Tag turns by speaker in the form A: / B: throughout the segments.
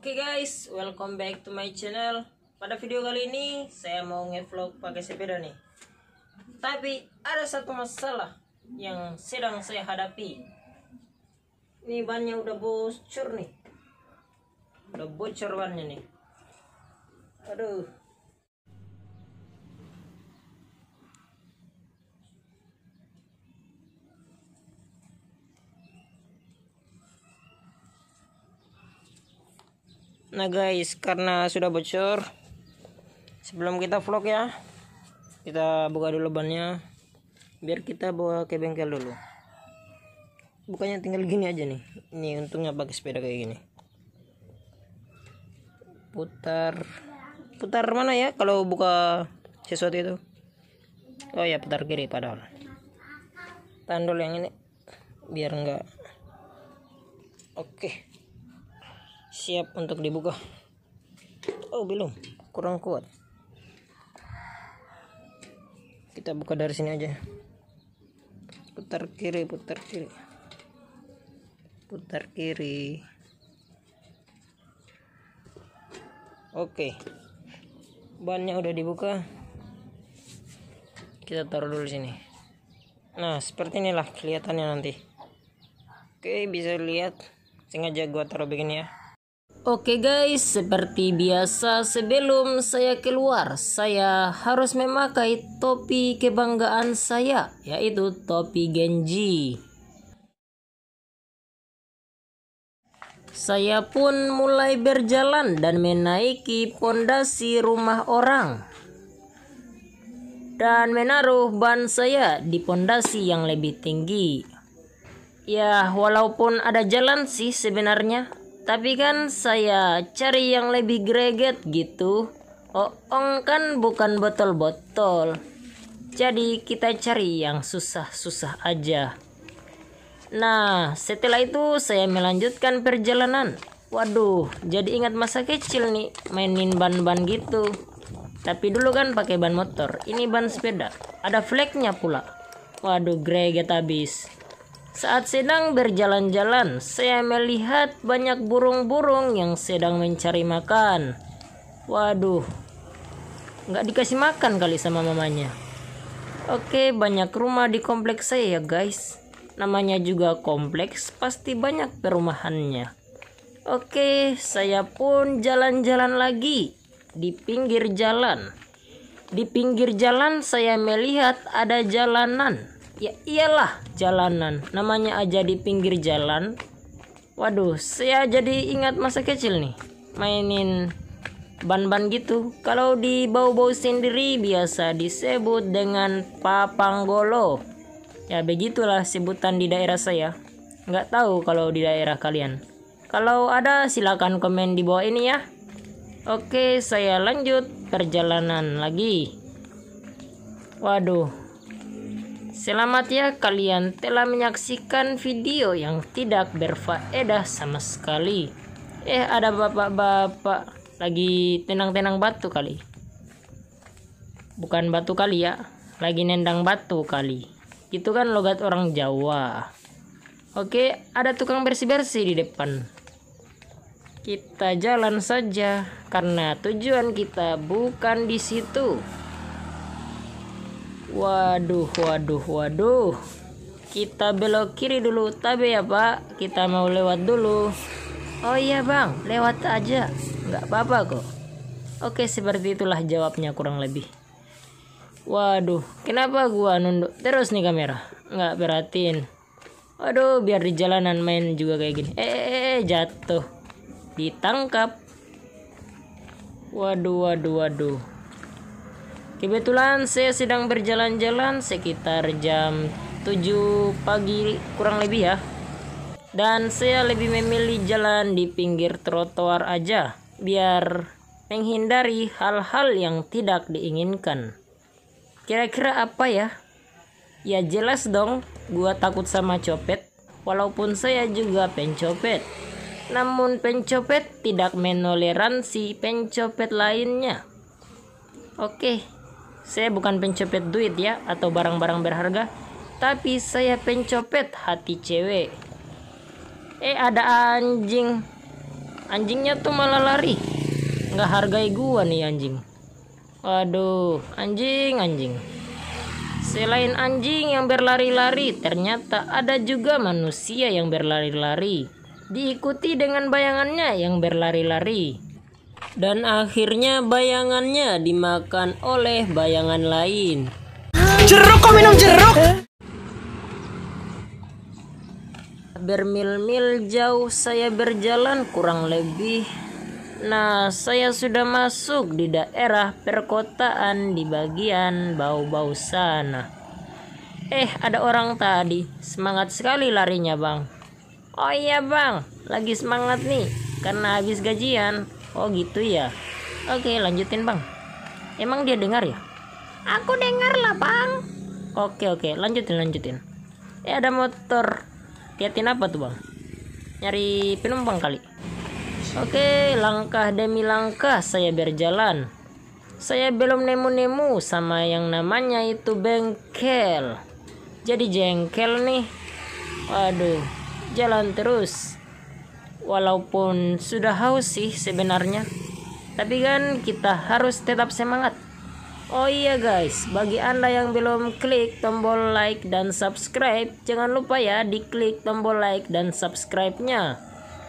A: Oke okay guys, welcome back to my channel. Pada video kali ini saya mau ngevlog pakai sepeda nih. Tapi ada satu masalah yang sedang saya hadapi. Ini bannya udah bocor nih. Udah bocor bannya nih. Aduh. Nah guys, karena sudah bocor, sebelum kita vlog ya, kita buka dulu bannya, biar kita bawa ke bengkel dulu. Bukannya tinggal gini aja nih, ini untungnya pakai sepeda kayak gini. Putar, putar mana ya kalau buka sesuatu itu? Oh ya putar kiri padahal. Tandul yang ini, biar enggak. Oke. Okay siap untuk dibuka oh belum kurang kuat kita buka dari sini aja putar kiri putar kiri putar kiri oke bannya udah dibuka kita taruh dulu sini nah seperti inilah kelihatannya nanti oke bisa lihat sengaja gua taruh begini ya Oke guys, seperti biasa sebelum saya keluar, saya harus memakai topi kebanggaan saya, yaitu topi Genji. Saya pun mulai berjalan dan menaiki pondasi rumah orang dan menaruh ban saya di pondasi yang lebih tinggi. Ya, walaupun ada jalan sih sebenarnya, tapi kan saya cari yang lebih greget gitu. Oong kan bukan botol-botol. Jadi kita cari yang susah-susah aja. Nah, setelah itu saya melanjutkan perjalanan. Waduh, jadi ingat masa kecil nih mainin ban-ban gitu. Tapi dulu kan pakai ban motor, ini ban sepeda. Ada flagnya pula. Waduh, greget abis. Saat sedang berjalan-jalan, saya melihat banyak burung-burung yang sedang mencari makan. Waduh, nggak dikasih makan kali sama mamanya. Oke, banyak rumah di kompleks saya ya guys. Namanya juga kompleks, pasti banyak perumahannya. Oke, saya pun jalan-jalan lagi di pinggir jalan. Di pinggir jalan saya melihat ada jalanan ya iyalah jalanan namanya aja di pinggir jalan waduh saya jadi ingat masa kecil nih mainin ban-ban gitu kalau di bau-bau sendiri biasa disebut dengan papanggolo ya begitulah sebutan di daerah saya nggak tahu kalau di daerah kalian kalau ada silakan komen di bawah ini ya oke saya lanjut perjalanan lagi waduh Selamat ya kalian telah menyaksikan video yang tidak berfaedah sama sekali. Eh ada bapak-bapak lagi tenang-tenang batu kali. Bukan batu kali ya, lagi nendang batu kali. Itu kan logat orang Jawa. Oke, ada tukang bersih-bersih di depan. Kita jalan saja karena tujuan kita bukan di situ. Waduh, waduh, waduh. Kita belok kiri dulu, tapi ya Pak. Kita mau lewat dulu. Oh iya Bang, lewat aja. Nggak apa-apa kok. Oke, seperti itulah jawabnya kurang lebih. Waduh, kenapa gua nunduk terus nih kamera? Nggak perhatiin. Waduh, biar di jalanan main juga kayak gini. Eh, eh, eh, eh jatuh. Ditangkap. Waduh, waduh, waduh. Kebetulan saya sedang berjalan-jalan sekitar jam 7 pagi kurang lebih ya. Dan saya lebih memilih jalan di pinggir trotoar aja biar menghindari hal-hal yang tidak diinginkan. Kira-kira apa ya? Ya jelas dong, gua takut sama copet walaupun saya juga pencopet. Namun pencopet tidak menoleransi pencopet lainnya. Oke, saya bukan pencopet duit ya atau barang-barang berharga, tapi saya pencopet hati cewek. Eh ada anjing. Anjingnya tuh malah lari. Nggak hargai gua nih anjing. Waduh, anjing, anjing. Selain anjing yang berlari-lari, ternyata ada juga manusia yang berlari-lari. Diikuti dengan bayangannya yang berlari-lari. Dan akhirnya bayangannya dimakan oleh bayangan lain. Jeruk kok minum jeruk? Bermil-mil jauh saya berjalan kurang lebih Nah, saya sudah masuk di daerah perkotaan di bagian bau-bau sana. Eh, ada orang tadi. Semangat sekali larinya, Bang. Oh iya, Bang. Lagi semangat nih karena habis gajian. Oh gitu ya. Oke lanjutin bang. Emang dia dengar ya? Aku dengar lah bang. Oke oke lanjutin lanjutin. Eh ada motor. Liatin apa tuh bang? Nyari penumpang kali. Oke langkah demi langkah saya berjalan. Saya belum nemu-nemu sama yang namanya itu bengkel. Jadi jengkel nih. Waduh, jalan terus walaupun sudah haus sih sebenarnya tapi kan kita harus tetap semangat Oh iya guys, bagi Anda yang belum klik tombol like dan subscribe, jangan lupa ya diklik tombol like dan subscribe-nya.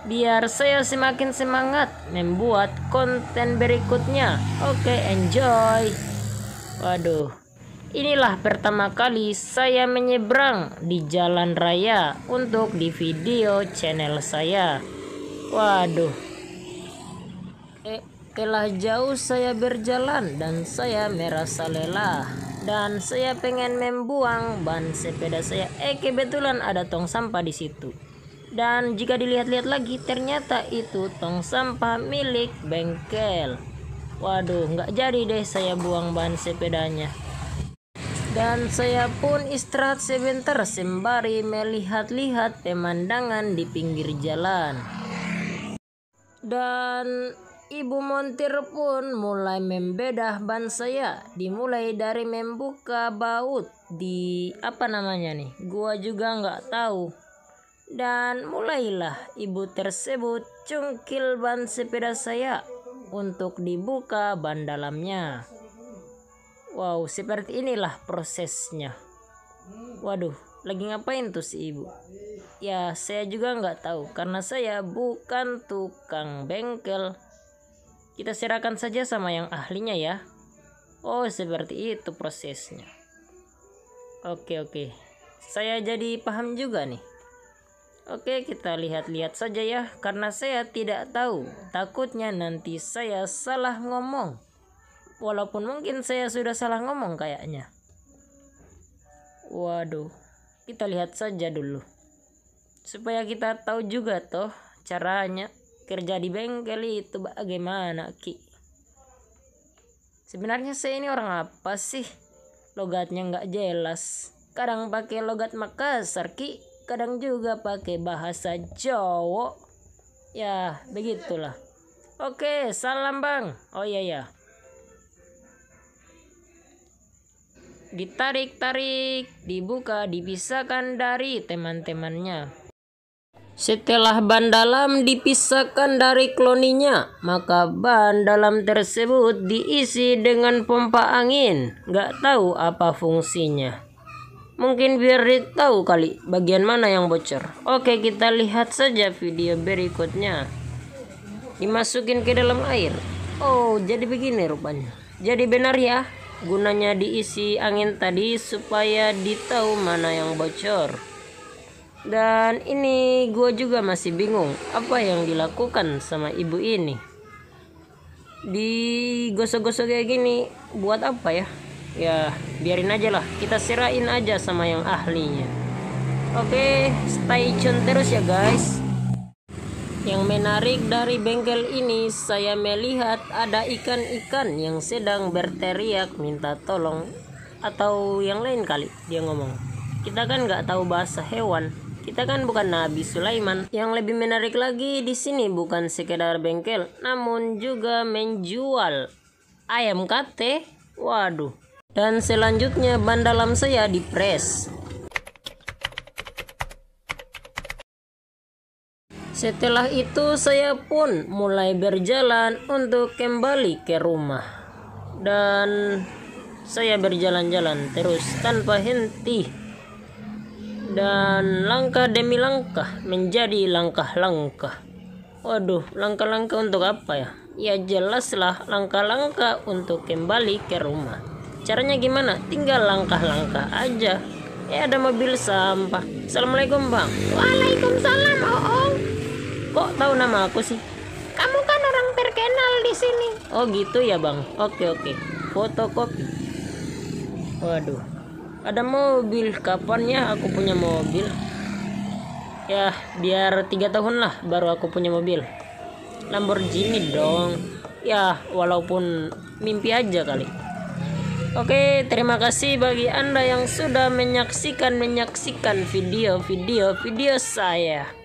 A: Biar saya semakin semangat membuat konten berikutnya. Oke, enjoy. Waduh. Inilah pertama kali saya menyeberang di jalan raya untuk di video channel saya. Waduh. Eh, telah jauh saya berjalan dan saya merasa lelah dan saya pengen membuang ban sepeda saya. Eh kebetulan ada tong sampah di situ. Dan jika dilihat-lihat lagi ternyata itu tong sampah milik bengkel. Waduh, nggak jadi deh saya buang ban sepedanya. Dan saya pun istirahat sebentar sembari melihat-lihat pemandangan di pinggir jalan. Dan Ibu Montir pun mulai membedah ban saya, dimulai dari membuka baut di apa namanya nih, gua juga nggak tahu. Dan mulailah ibu tersebut cungkil ban sepeda saya untuk dibuka ban dalamnya. Wow, seperti inilah prosesnya. Waduh, lagi ngapain tuh si ibu? Ya, saya juga nggak tahu karena saya bukan tukang bengkel. Kita serahkan saja sama yang ahlinya ya. Oh, seperti itu prosesnya. Oke, oke. Saya jadi paham juga nih. Oke, kita lihat-lihat saja ya karena saya tidak tahu. Takutnya nanti saya salah ngomong. Walaupun mungkin saya sudah salah ngomong kayaknya. Waduh, kita lihat saja dulu supaya kita tahu juga toh caranya kerja di bengkel itu bagaimana ki sebenarnya saya ini orang apa sih logatnya nggak jelas kadang pakai logat Makassar ki kadang juga pakai bahasa Jawa ya begitulah oke salam bang oh iya ya ditarik-tarik dibuka dipisahkan dari teman-temannya setelah ban dalam dipisahkan dari kloninya, maka ban dalam tersebut diisi dengan pompa angin. Gak tahu apa fungsinya. Mungkin biar tahu kali bagian mana yang bocor. Oke, kita lihat saja video berikutnya. Dimasukin ke dalam air. Oh, jadi begini rupanya. Jadi benar ya, gunanya diisi angin tadi supaya ditahu mana yang bocor. Dan ini gue juga masih bingung apa yang dilakukan sama ibu ini. Di gosok gosok kayak gini buat apa ya? Ya biarin aja lah, kita sirain aja sama yang ahlinya. Oke, stay tune terus ya guys. Yang menarik dari bengkel ini, saya melihat ada ikan-ikan yang sedang berteriak minta tolong atau yang lain kali dia ngomong kita kan nggak tahu bahasa hewan kita kan bukan Nabi Sulaiman. Yang lebih menarik lagi di sini bukan sekedar bengkel, namun juga menjual ayam kate. Waduh. Dan selanjutnya ban dalam saya dipres. Setelah itu saya pun mulai berjalan untuk kembali ke rumah. Dan saya berjalan-jalan terus tanpa henti dan langkah demi langkah menjadi langkah-langkah. Waduh, langkah-langkah untuk apa ya? Ya jelaslah langkah-langkah untuk kembali ke rumah. Caranya gimana? Tinggal langkah-langkah aja. Ya ada mobil sampah. Assalamualaikum bang. Waalaikumsalam oh, oh. Kok tahu nama aku sih? Kamu kan orang terkenal di sini. Oh gitu ya bang. Oke oke. Fotokopi. Waduh ada mobil kapan ya aku punya mobil ya biar tiga tahun lah baru aku punya mobil Lamborghini dong ya walaupun mimpi aja kali Oke terima kasih bagi anda yang sudah menyaksikan menyaksikan video video video saya